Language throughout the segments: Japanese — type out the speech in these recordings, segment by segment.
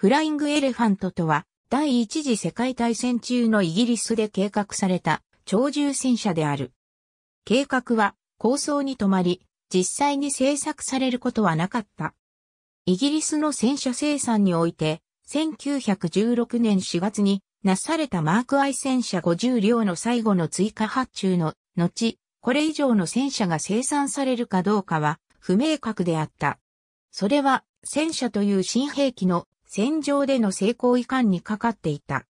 フライングエレファントとは、第一次世界大戦中のイギリスで計画された超重戦車である。計画は構想に止まり、実際に製作されることはなかった。イギリスの戦車生産において、1916年4月になされたマークアイ戦車50両の最後の追加発注の後、これ以上の戦車が生産されるかどうかは不明確であった。それは戦車という新兵器の戦場での成功遺憾にかかっていた。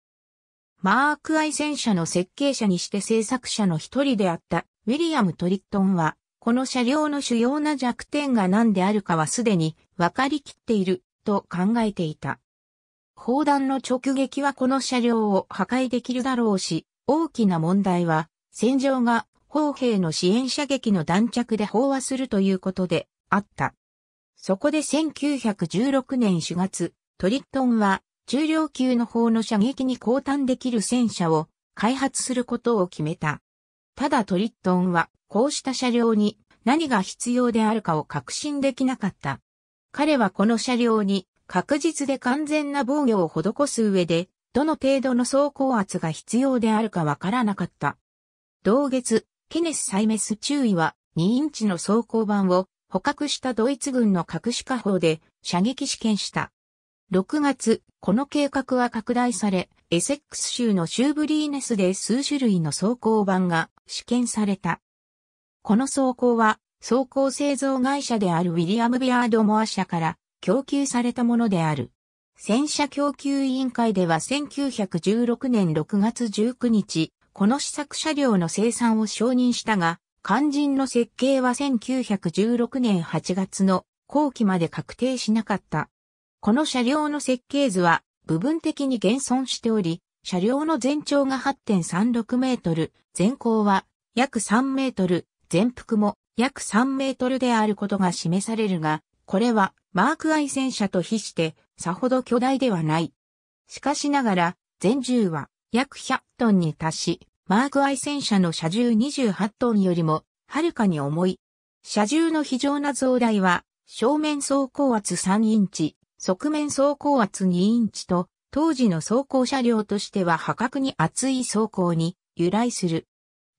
マークアイ戦車の設計者にして制作者の一人であったウィリアム・トリットンは、この車両の主要な弱点が何であるかはすでに分かりきっていると考えていた。砲弾の直撃はこの車両を破壊できるだろうし、大きな問題は、戦場が砲兵の支援射撃の弾着で飽和するということであった。そこで1916年4月、トリットンは重量級の砲の射撃に交換できる戦車を開発することを決めた。ただトリットンはこうした車両に何が必要であるかを確信できなかった。彼はこの車両に確実で完全な防御を施す上で、どの程度の走行圧が必要であるかわからなかった。同月、ケネス・サイメス中尉は2インチの走行板を捕獲したドイツ軍の隠し火砲で射撃試験した。6月、この計画は拡大され、エセックス州のシューブリーネスで数種類の装甲版が試験された。この装甲は、装甲製造会社であるウィリアム・ビアード・モア社から供給されたものである。戦車供給委員会では1916年6月19日、この試作車両の生産を承認したが、肝心の設計は1916年8月の後期まで確定しなかった。この車両の設計図は部分的に現存しており、車両の全長が8.36メートル、全高は約3メートル、全幅も約3メートルであることが示されるが、これはマークアイ戦車と比してさほど巨大ではない。しかしながら、全重は約100トンに達し、マークアイ戦車の車重28トンよりもはるかに重い。車重の非常な増大は、正面走行圧3インチ、側面走行圧2インチと、当時の走行車両としては破格に厚い走行に由来する。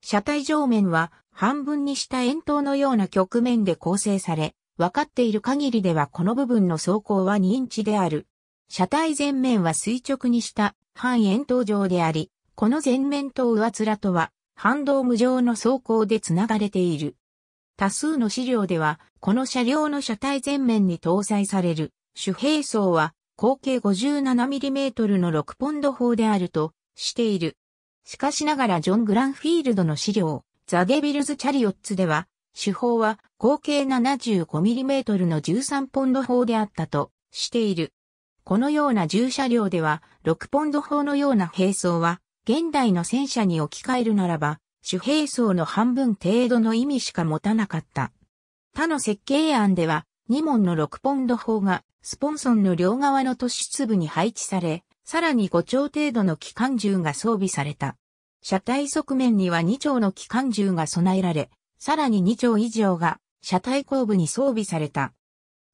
車体上面は半分にした円筒のような局面で構成され、分かっている限りではこの部分の走行は2インチである。車体前面は垂直にした半円筒状であり、この前面と上面とは反動無常の走行でつながれている。多数の資料では、この車両の車体前面に搭載される主兵装は口径 57mm の6ポンド砲であるとしている。しかしながらジョン・グランフィールドの資料、ザ・デビルズ・チャリオッツでは、手法は合計 75mm の13ポンド砲であったとしている。このような重車両では6ポンド砲のような兵装は現代の戦車に置き換えるならば主兵装の半分程度の意味しか持たなかった。他の設計案では2門の6ポンド砲がスポンソンの両側の都市粒に配置され、さらに5丁程度の機関銃が装備された。車体側面には2丁の機関銃が備えられ、さらに2丁以上が車体後部に装備された。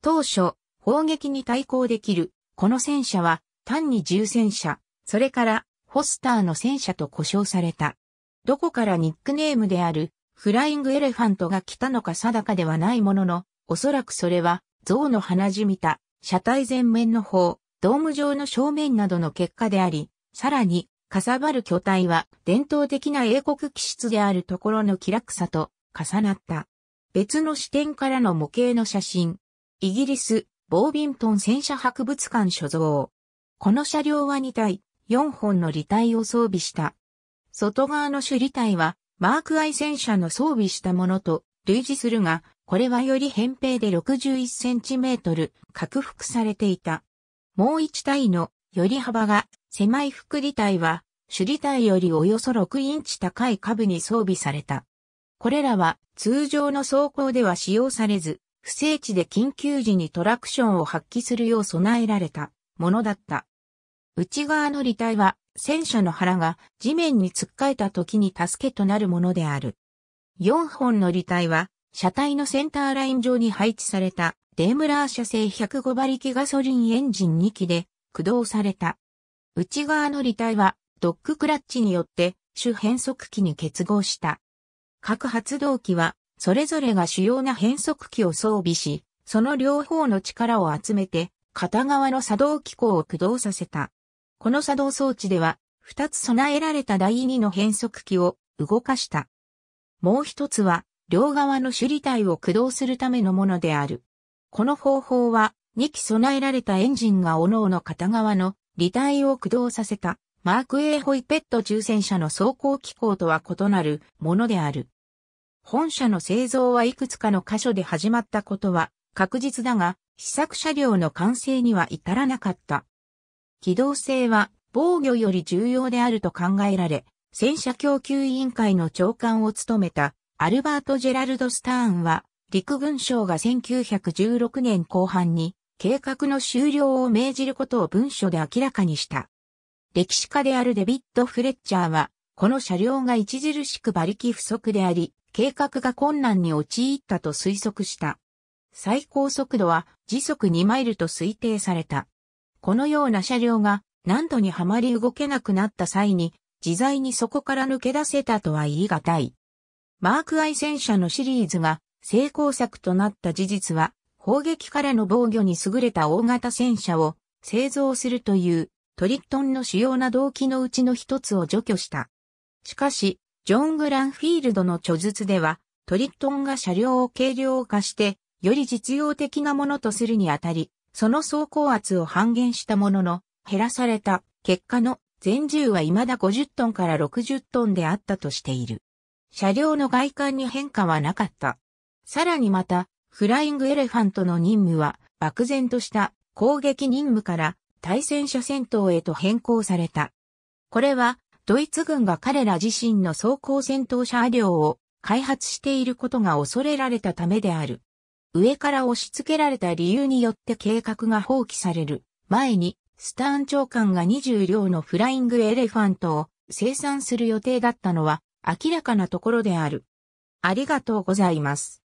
当初、砲撃に対抗できる、この戦車は単に重戦車、それからホスターの戦車と呼称された。どこからニックネームであるフライングエレファントが来たのか定かではないものの、おそらくそれは、象の鼻じみた、車体前面の方、ドーム状の正面などの結果であり、さらに、かさばる巨体は伝統的な英国気質であるところの気楽さと重なった。別の視点からの模型の写真。イギリス、ボービントン戦車博物館所蔵。この車両は2体、4本の履体を装備した。外側の主履体は、マークアイ戦車の装備したものと類似するが、これはより扁平で 61cm 拡幅されていた。もう一体のより幅が狭い副理体は主理体よりおよそ6インチ高い下部に装備された。これらは通常の走行では使用されず、不整地で緊急時にトラクションを発揮するよう備えられたものだった。内側の履体は戦車の腹が地面に突っかえた時に助けとなるものである。4本の理体は車体のセンターライン上に配置されたデームラー社製105馬力ガソリンエンジン2機で駆動された。内側の履体はドッグクラッチによって主変速機に結合した。各発動機はそれぞれが主要な変速機を装備し、その両方の力を集めて片側の作動機構を駆動させた。この作動装置では2つ備えられた第2の変速機を動かした。もう一つは両側の手理体を駆動するためのものである。この方法は、2機備えられたエンジンが各々片側の履体を駆動させた、マーク A ホイペット重戦車の走行機構とは異なるものである。本車の製造はいくつかの箇所で始まったことは確実だが、試作車両の完成には至らなかった。機動性は防御より重要であると考えられ、戦車供給委員会の長官を務めたアルバート・ジェラルド・スターンは、陸軍省が1916年後半に、計画の終了を命じることを文書で明らかにした。歴史家であるデビッド・フレッチャーは、この車両が著しく馬力不足であり、計画が困難に陥ったと推測した。最高速度は時速2マイルと推定された。このような車両が何度にはまり動けなくなった際に、自在にそこから抜け出せたとは言い難い。マーク・アイ戦車のシリーズが成功作となった事実は、砲撃からの防御に優れた大型戦車を製造するというトリットンの主要な動機のうちの一つを除去した。しかし、ジョン・グランフィールドの著述では、トリットンが車両を軽量化して、より実用的なものとするにあたり、その走行圧を半減したものの、減らされた結果の全重は未だ50トンから60トンであったとしている。車両の外観に変化はなかった。さらにまた、フライングエレファントの任務は、漠然とした攻撃任務から対戦車戦闘へと変更された。これは、ドイツ軍が彼ら自身の装甲戦闘車両を開発していることが恐れられたためである。上から押し付けられた理由によって計画が放棄される前に、スターン長官が20両のフライングエレファントを生産する予定だったのは明らかなところである。ありがとうございます。